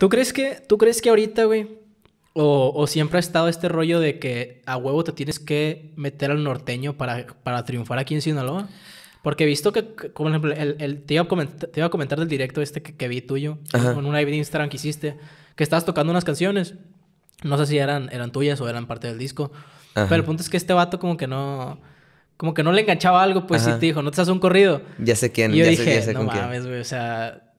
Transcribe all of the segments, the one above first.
¿Tú crees que, tú crees que ahorita, güey, o, siempre ha estado este rollo de que a huevo te tienes que meter al norteño para, para triunfar aquí en Sinaloa? Porque he visto que, como ejemplo, el, te, iba a comentar, te, del directo este que, vi tuyo, en con una de Instagram que hiciste, que estabas tocando unas canciones. No sé si eran, eran tuyas o eran parte del disco. Pero el punto es que este vato como que no... Como que no le enganchaba algo, pues sí te dijo, no te haces un corrido. Ya sé quién, yo dije, no mames, güey, o sea...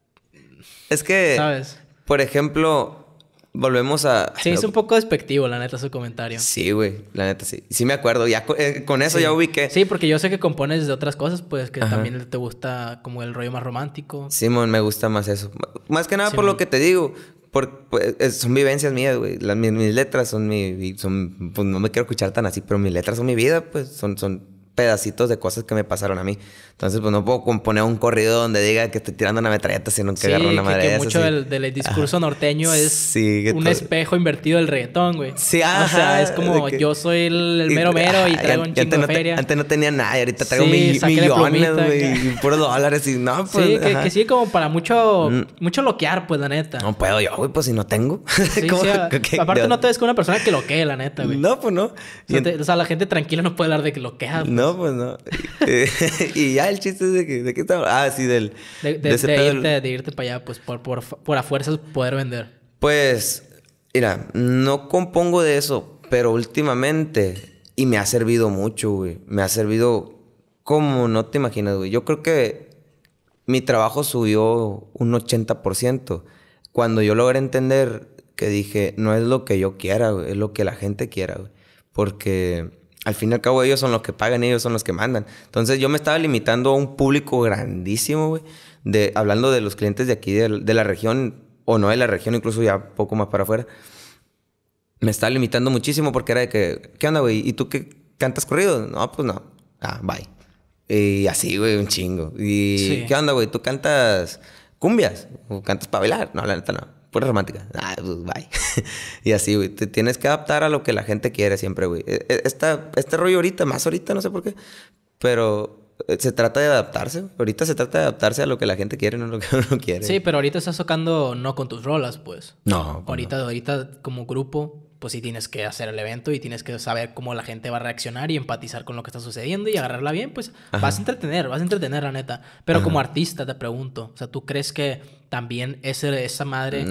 Es que... ¿Sabes? Por ejemplo, volvemos a... Sí, es un poco despectivo, la neta, su comentario. Sí, güey, la neta, sí. Sí me acuerdo, ya eh, con eso ya ubiqué. Sí, porque yo sé que compones de otras cosas, pues que también te gusta como el rollo más romántico. Simón, sí, me gusta más eso. Más que nada por lo que te digo, por, pues, son vivencias mías, güey. mis, letras son mi... Son, pues, no me quiero escuchar tan así, pero mis letras son mi vida, pues son, son pedacitos de cosas que me pasaron a mí. Entonces, pues no puedo componer un corrido donde diga que estoy tirando una metralleta, sino que agarro una madera. Sí, que mucho Del, discurso norteño es un espejo invertido del reggaetón, güey. Sí, O sea, es como yo soy el, mero mero y traigo un chingo de feria. antes no tenía nada y ahorita traigo millones, güey, y puros dólares y no, pues. Sí, que, que, sí, como para mucho, mm. mucho loquear, pues, la neta. No puedo yo, güey, pues si no tengo. aparte, no te ves con una persona que loquee, la neta, güey. No, pues no. O sea, la gente tranquila no puede hablar de que loquea. No, pues, pues no. y ya el chiste de que, de Ah, sí, del. De, de, irte, para allá, pues por, por, por a fuerzas poder vender. Pues, mira, no compongo de eso, pero últimamente, y me ha servido mucho, güey. Me ha servido como no te imaginas, güey. Yo creo que mi trabajo subió un 80%. Cuando yo logré entender que dije, no es lo que yo quiera, es lo que la gente quiera, güey. Porque al fin y al cabo ellos son los que pagan, ellos son los que mandan. Entonces yo me estaba limitando a un público grandísimo, güey, de, hablando de los clientes de aquí, de, la región, o no de la región, incluso ya poco más para afuera. Me estaba limitando muchísimo porque era de que, ¿qué onda, güey? ¿Y tú qué cantas corrido? No, pues no. Ah, bye. Y así, güey, un chingo. ¿Y qué onda, güey? ¿Tú cantas cumbias? ¿O cantas para No, la neta no pura romántica. Ah, pues bye. y así, güey. Te tienes que adaptar a lo que la gente quiere siempre, güey. E, e, este rollo ahorita, más ahorita, no sé por qué. Pero eh, se trata de adaptarse. Ahorita se trata de adaptarse a lo que la gente quiere, no a lo que uno quiere. Sí, pero ahorita estás tocando no con tus rolas, pues. No. Pues ahorita, ahorita como grupo pues sí tienes que hacer el evento y tienes que saber cómo la gente va a reaccionar y empatizar con lo que está sucediendo y agarrarla bien, pues vas a entretener, vas a entretener, la neta. Pero como artista te pregunto, o sea, ¿tú crees que también esa madre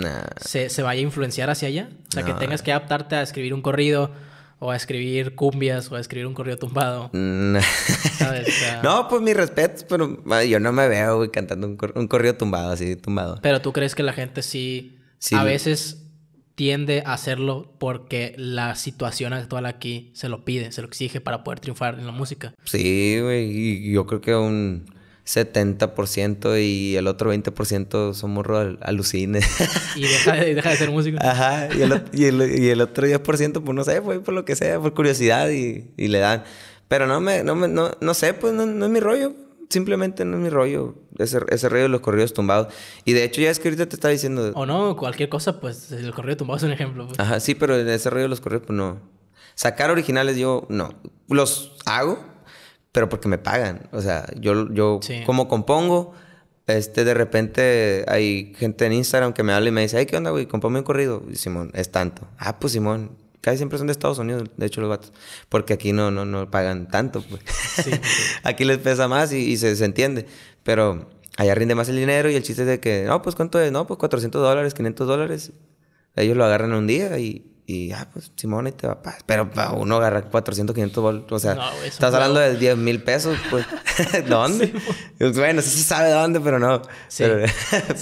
se, vaya a influenciar hacia allá? O sea, que tengas que adaptarte a escribir un corrido o a escribir cumbias o a escribir un corrido tumbado. No, pues mi respeto. pero yo no me veo, cantando un, corrido tumbado, así, tumbado. Pero tú crees que la gente sí. a veces tiende a hacerlo porque la situación actual aquí se lo pide, se lo exige para poder triunfar en la música. Sí, güey, y yo creo que un 70% y el otro 20% son morro alucines. Y deja, de, ser músico. Ajá, y el, otro 10%, pues no sé, fue por lo que sea, por curiosidad y, le dan. Pero no me, no no, sé, pues no es mi rollo simplemente no es mi rollo. Ese, ese rollo de los corridos tumbados. Y de hecho, ya es que ahorita te estaba diciendo. O no, cualquier cosa, pues el corrido tumbado es un ejemplo. Pues. Ajá, sí, pero ese rollo de los corridos, pues no. Sacar originales yo no. Los hago, pero porque me pagan. O sea, yo, yo como compongo, este, de repente hay gente en Instagram que me habla y me dice, ay, ¿qué onda, güey? Compónme un corrido. Y Simón, es tanto. Ah, pues Simón, casi siempre son de Estados Unidos, de hecho, los vatos. Porque aquí no, no, no pagan tanto. Pues. aquí les pesa más y, se, se, entiende. Pero allá rinde más el dinero y el chiste es de que, no, pues cuánto es, no, pues 400 dólares, 500 dólares. Ellos lo agarran en un día y, y ah, pues Simón y te va pa, Pero uno agarra 400, 500 dólares. o sea, estás hablando de 10 mil pesos, pues, ¿dónde? Pues. Pues, bueno, sí se sabe dónde, pero no. Pero,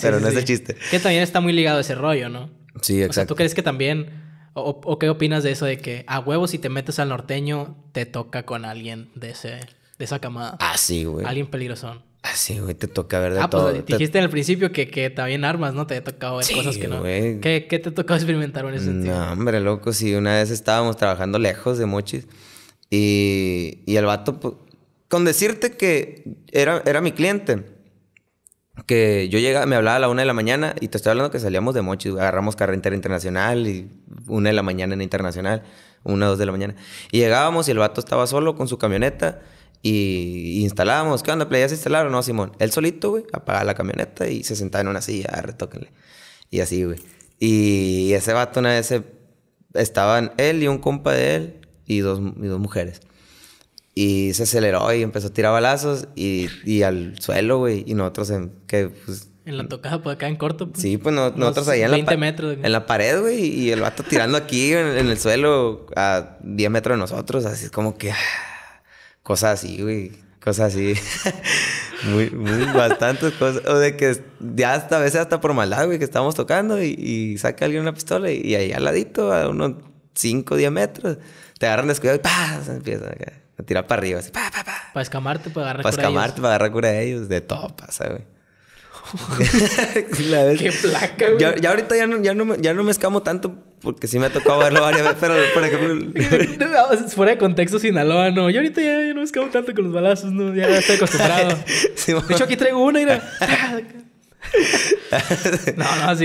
pero no es el chiste. Que también está muy ligado ese rollo, ¿no? Sí, exacto. O sea, ¿tú crees que también o, qué opinas de eso de que a huevos si te metes al norteño te toca con alguien de ese de esa camada? Ah, sí, güey. Alguien peligrosón. Ah, sí, güey, te toca ver de ah, pues, todo. Pues, dijiste en el principio que, que también armas, ¿no? Te he tocado ver cosas que no. ¿Qué, ¿Qué te tocado experimentar en ese sentido? No, hombre, loco, si una vez estábamos trabajando lejos de Mochis y, y el vato, pues, con decirte que era, era mi cliente que yo llegaba, me hablaba a la una de la mañana y te estoy hablando que salíamos de mochi agarramos carretera internacional y una de la mañana en internacional, una, dos de la mañana. Y llegábamos y el vato estaba solo con su camioneta y, instalábamos. ¿Qué onda, playas se instalaron? No, Simón. Él solito, güey, apagaba la camioneta y se sentaba en una silla, retóquenle. Y así, güey. Y ese vato una vez estaban él y un compa de él y dos, y dos mujeres. Y se aceleró y empezó a tirar balazos y, al suelo, güey. Y nosotros en, que, pues, en la tocada, pues acá en corto. Pues, sí, pues nosotros ahí en la, pared, güey. Y el vato tirando aquí en, el suelo a 10 metros de nosotros. Así es como que... Ah, cosas así, güey. Cosas así. muy, muy, bastantes cosas. O de que ya hasta a veces hasta por maldad, güey, que estábamos tocando y, saca alguien una pistola y, ahí al ladito, a unos 5 o 10 metros, te agarran descuidado y ¡pah! empieza caer a tirar para arriba. Así, pa, pa, pa. Para escamarte, para agarrar pa cura. Para escamarte, para agarrar cura de ellos. De todo pasa, güey. Qué placa, güey. Ya, ahorita ya no, ya, no me, ya no me escamo tanto porque sí me ha tocado verlo varias veces, pero por ejemplo. fuera de contexto, Sinaloa, no. Yo ahorita ya, no me escamo tanto con los balazos, no. Ya estoy acostumbrado. de hecho, aquí traigo una, mira no, no, sí,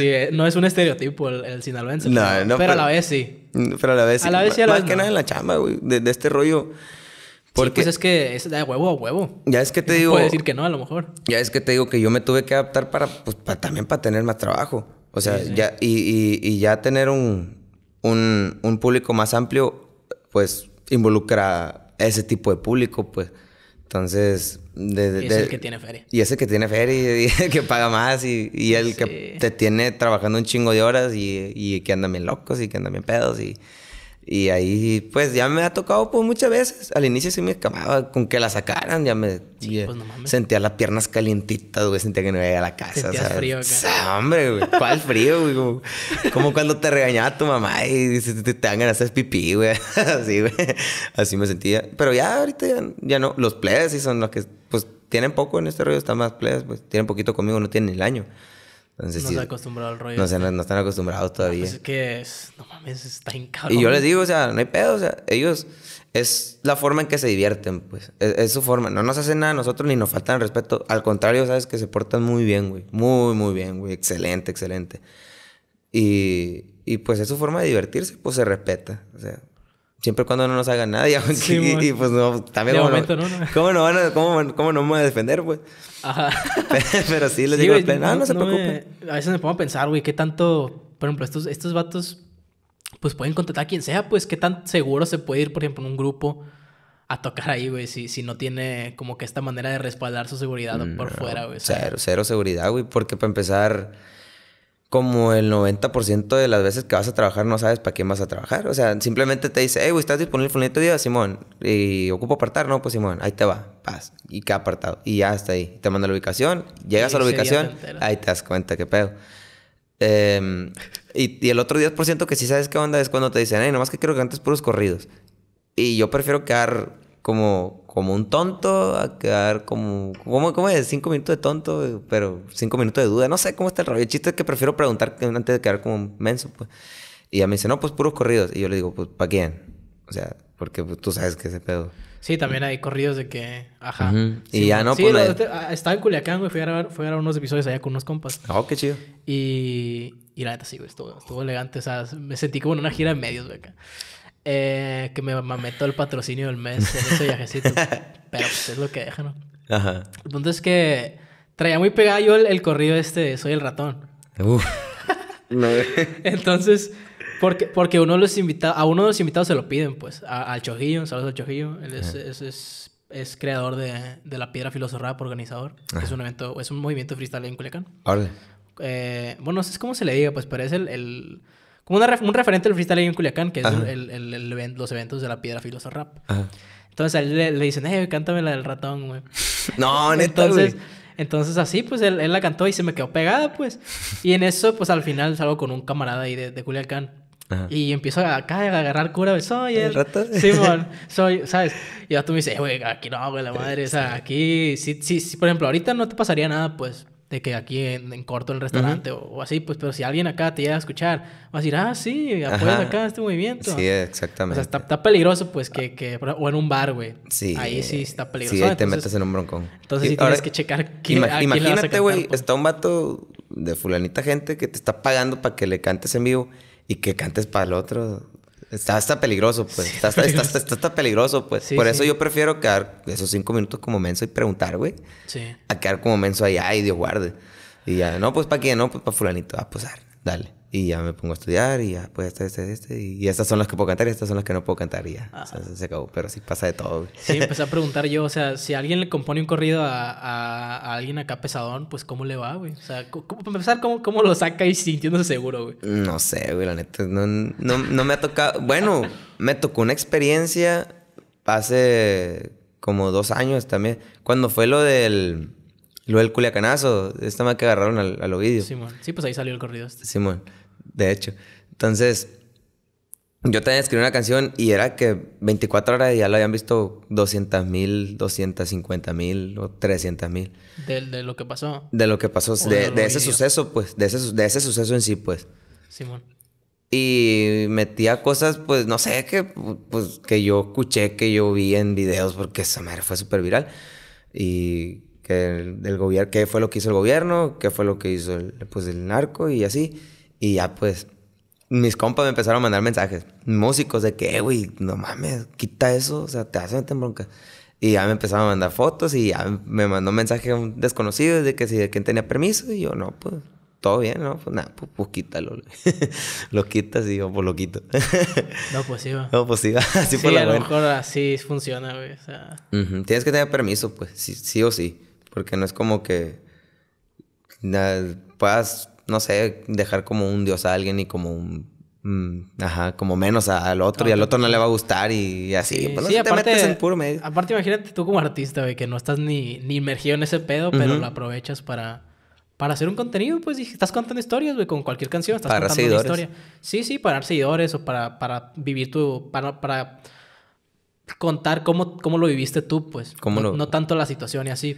eh, No es un estereotipo el, sinaloense. pero, a la vez sí. Pero a la vez sí. A la vez sí, a la vez, que no. nada en la chamba, güey. De, este rollo. Porque pues es que es de huevo a huevo. Ya es que te digo. decir que no, a lo mejor. Ya es que te digo que yo me tuve que adaptar para, pues, también para tener más trabajo. O sea, ya, y, ya tener un, un, un público más amplio, pues involucra ese tipo de público, pues. Entonces, y es el que tiene feria. Y ese que tiene feria y, el que paga más y, y el que te tiene trabajando un chingo de horas y, y que anda bien locos y que andan bien pedos y... Y ahí, pues, ya me ha tocado pues muchas veces. Al inicio sí me acababa con que la sacaran. Ya me... Pues, sentía las piernas calientitas, güey. Sentía que no iba a la casa. Sentías frío hombre, güey. ¿Cuál frío, güey? Como, cuando te regañaba tu mamá y te, te, dan hacer pipí, güey. Así, güey. Así me sentía. Pero ya ahorita ya, no. Los plebes sí son los que, pues, tienen poco en este rollo. Están más plebes, pues. Tienen poquito conmigo. No tienen el año no acostumbrado al rollo. No, se, este. están acostumbrados todavía. Pues es que no mames, está encabrón. Y yo les digo, o sea, no hay pedo, o sea, ellos es la forma en que se divierten, pues. Es, su forma. No nos hacen nada a nosotros ni nos faltan respeto. Al contrario, sabes que se portan muy bien, güey. Muy, muy bien, güey. Excelente, excelente. Y, y pues es su forma de divertirse, pues se respeta. O sea, siempre cuando no nos hagan nadie. Sí, y, pues no, también cómo, momento, no, no. ¿cómo, no, van cómo, no me voy a defender, pues. Ajá. Pero, sí les digo, pleno. no, no, se preocupen. A veces me pongo a pensar, güey, qué tanto, por ejemplo, estos, estos vatos, pues pueden contratar a quien sea, pues qué tan seguro se puede ir, por ejemplo, en un grupo a tocar ahí, güey, si, si no tiene como que esta manera de respaldar su seguridad por fuera, güey. Cero, cero seguridad, güey, porque para empezar como el 90% de las veces que vas a trabajar no sabes para quién vas a trabajar. O sea, simplemente te dice, hey, güey, ¿estás disponible el tu día, Simón? Y ocupo apartar, ¿no? Pues Simón, ahí te va, paz. Y queda apartado. Y ya está ahí. Te manda la ubicación, llegas a la ubicación, ahí te das cuenta qué pedo. Em, y, el otro 10% que sí sabes qué onda es cuando te dicen, hey, nomás que quiero que antes puros corridos. Y yo prefiero quedar como como un tonto a quedar como, ¿cómo, como es? Cinco minutos de tonto, eh, pero cinco minutos de duda. No sé cómo está el rollo. El chiste es que prefiero preguntar antes de quedar como un menso, pues. Y a me dice, no, pues puros corridos. Y yo le digo, pues, ¿para quién? O sea, porque pues, tú sabes que ese pedo. Sí, también hay corridos de que, ajá. y ya no, pues, ah, Estaba en Culiacán, güey. Fui a, grabar, fui a unos episodios allá con unos compas. Oh, qué chido. Y, y la neta sí, güey. Estuvo, elegante. O sea, me sentí como en una gira de medios, güey. Acá. Eh, que me mamé el patrocinio del mes en ese viajecito. pero pues, es lo que dejan. ¿no? Ajá. El punto es que traía muy pegado el, corrido este Soy el ratón. Uf. Entonces, porque, porque uno los a uno de los invitados se lo piden, pues. al Chojillo, saludos al Chojillo. Él es, es, es, creador de, de la Piedra por organizador. Es un evento, es un movimiento freestyle en Culiacán. Eh, bueno, es sé cómo se le diga, pues, pero es el como un referente del freestyle ahí en Culiacán, que es el, el, los eventos de la piedra filosa rap. Entonces él le, dicen, eh, cántame la del ratón, güey. no, neta, Entonces, entonces así, pues él, la cantó y se me quedó pegada, pues. Y en eso, pues al final salgo con un camarada ahí de, Culiacán. Y empiezo a, acá a agarrar cura, soy el, Simón, soy, ¿sabes? Y tú me dices, eh, güey, aquí no, güey, la madre, o sea, aquí, sí, sí, sí, por ejemplo, ahorita no te pasaría nada, pues, de que aquí en, en corto el restaurante o, así, pues, pero si alguien acá te llega a escuchar, vas a decir, ah, sí, apoyas acá este movimiento. Sí, exactamente. O sea, está, peligroso, pues, que, que, o en un bar, güey. Sí. Ahí sí está peligroso. Sí, ahí te metes en un broncón. Entonces sí Ahora, tienes que checar Imagínate, güey, está pues. un vato de fulanita gente que te está pagando para que le cantes en vivo y que cantes para el otro. Está hasta peligroso, pues. está, peligroso. Está, está, peligroso, pues. Por eso yo prefiero quedar esos cinco minutos como menso y preguntar, güey. Sí. A quedar como menso ahí, ay, Dios guarde. Y ya, no, pues para quién, no, pues para fulanito. Ah, pues dale. Y ya me pongo a estudiar y ya, pues, este, este, este. Y estas son las que puedo cantar y estas son las que no puedo cantar y ya. se acabó. Pero sí pasa de todo. Güey. Sí, empecé a preguntar yo, o sea, si alguien le compone un corrido a, alguien acá pesadón, pues, ¿cómo le va, güey? O sea, empezar, ¿cómo, lo saca y sintiéndose seguro, güey? No sé, güey, la neta. No, no me ha tocado. Bueno, me tocó una experiencia hace como dos años también. Cuando fue lo del lo del culiacanazo, esta más que agarraron al, al Ovidio. Simón. Sí, pues ahí salió el corrido. Este. Simón, de hecho. Entonces, yo que escribir una canción y era que 24 horas día lo habían visto 200 mil, 250 mil o 300 mil. De, lo que pasó. De lo que pasó, de, de, ese suceso, pues, de ese, de ese suceso en sí, pues. Simón. Y metía cosas, pues, no sé, que, pues, que yo escuché, que yo vi en videos, porque esa madre fue súper viral. Y que del gobierno, qué fue lo que hizo el gobierno, qué fue lo que hizo el, pues el narco y así. Y ya pues mis compas me empezaron a mandar mensajes, músicos de que, eh, güey, no mames, quita eso, o sea, te hacen meter bronca. Y ya me empezaron a mandar fotos y ya me mandó un mensaje un desconocido de que si de quién tenía permiso y yo no, pues todo bien, ¿no? Pues nada, pues, pues quítalo. lo quitas y yo, pues lo quito. no, pues sí No, pues Así sí, por la a lo mejor así funciona, güey. O sea... Tienes que tener permiso, pues, sí, sí o sí. Porque no es como que puedas, no sé, dejar como un dios a alguien y como un... Mm, ajá, como menos al otro y al otro no le va a gustar y, así. Sí, aparte, imagínate tú como artista, güey, que no estás ni, ni inmergido en ese pedo, pero lo aprovechas para, para hacer un contenido, pues estás contando historias, güey, con cualquier canción, estás para contando una historia. Sí, sí, para dar seguidores o para, vivir tu... para, para contar cómo, cómo lo viviste tú, pues. ¿Cómo no tanto la situación y así.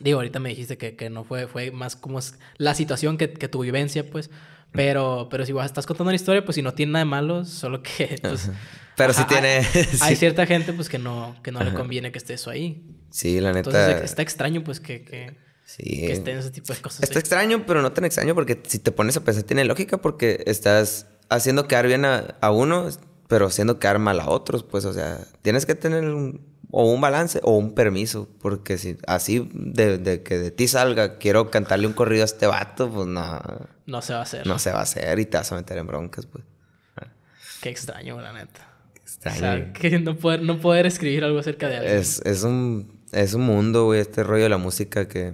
Digo, ahorita me dijiste que, no fue, fue más como la situación que, que tu vivencia, pues. Pero, pero si vas estás contando la historia, pues si no tiene nada de malo, solo que pues, Pero si tiene. Hay, cierta gente pues que no, que no le conviene que esté eso ahí. Sí, la neta. Entonces está extraño, pues, que, que, estén ese tipo de cosas. Está extraño, pero no tan extraño, porque si te pones a pensar, tiene lógica, porque estás haciendo quedar bien a, a uno, pero haciendo quedar mal a otros, pues, o sea, tienes que tener un o un balance o un permiso, porque si así de, que de ti salga, quiero cantarle un corrido a este vato, pues no. No se va a hacer. No se va a hacer y te vas a meter en broncas, pues. Qué extraño, la neta. Qué extraño. O sea, que no poder, no poder escribir algo acerca de alguien. Es, es un, mundo, güey, este rollo de la música que,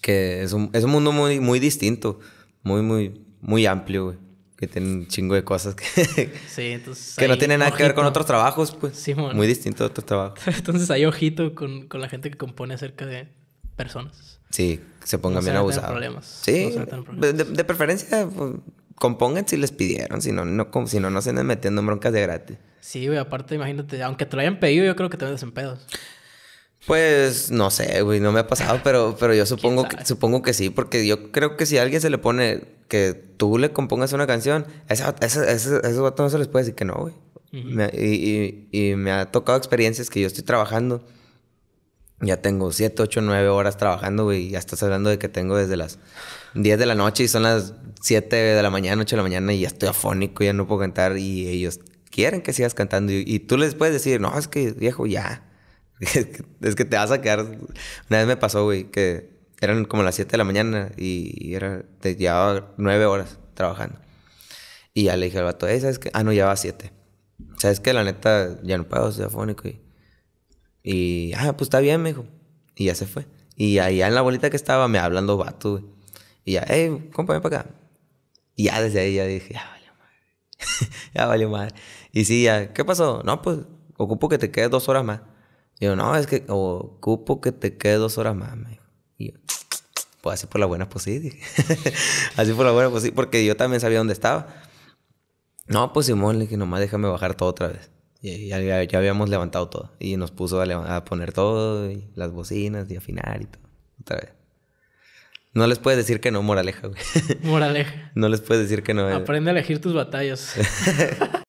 que es, un, es un mundo muy, muy distinto, muy, muy, muy amplio, güey que tienen un chingo de cosas que, que no tienen nada que ver con otros trabajos, pues. Muy distinto a otros trabajos. Entonces hay ojito con, la gente que compone acerca de personas. Sí, se pongan bien abusados. Sí, problemas. De, preferencia pues, compongan si les pidieron, si no, no, si no, no se anden metiendo en broncas de gratis. Sí, güey, aparte imagínate, aunque te lo hayan pedido, yo creo que te metes en pedos. Pues no sé, güey, no me ha pasado, pero, pero yo supongo que, supongo que sí, porque yo creo que si a alguien se le pone que tú le compongas una canción, A esos vatos no se les puede decir que no, güey. y, y, me ha tocado experiencias que yo estoy trabajando. Ya tengo siete, 8, 9 horas trabajando, güey. Y ya estás hablando de que tengo desde las 10 de la noche y son las 7 de la mañana, ocho de la mañana y ya estoy afónico, ya no puedo cantar y ellos quieren que sigas cantando. y tú les puedes decir, no, es que viejo, ya, es que te vas a quedar. Una vez me pasó, güey, que eran como las 7 de la mañana y era, te llevaba 9 horas trabajando. Y ya le dije al vato, ¿sabes qué? Ah, no, llevaba 7. ¿Sabes qué? La neta, ya no puedo, soy afónico. Y, y, ah, pues está bien, me dijo. Y ya se fue. Y allá en la bolita que estaba me hablando vato, güey. Y ya, eh compa, para acá. Y ya desde ahí ya dije, ya valió madre. ya valió madre. Y sí, ya, ¿qué pasó? No, pues ocupo que te quedes dos horas más yo, no, es que ocupo que te quede dos horas más. Y yo, pues así por la buena, pues así por la buena, pues porque yo también sabía dónde estaba. No, pues Simón, le dije, nomás déjame bajar todo otra vez. Y ya, ya, habíamos levantado todo. Y nos puso a, poner todo, y las bocinas, y afinar y todo. Otra vez. No les puedes decir que no, moraleja, güey. Moraleja. no les puedes decir que no. Eh. Aprende a elegir tus batallas.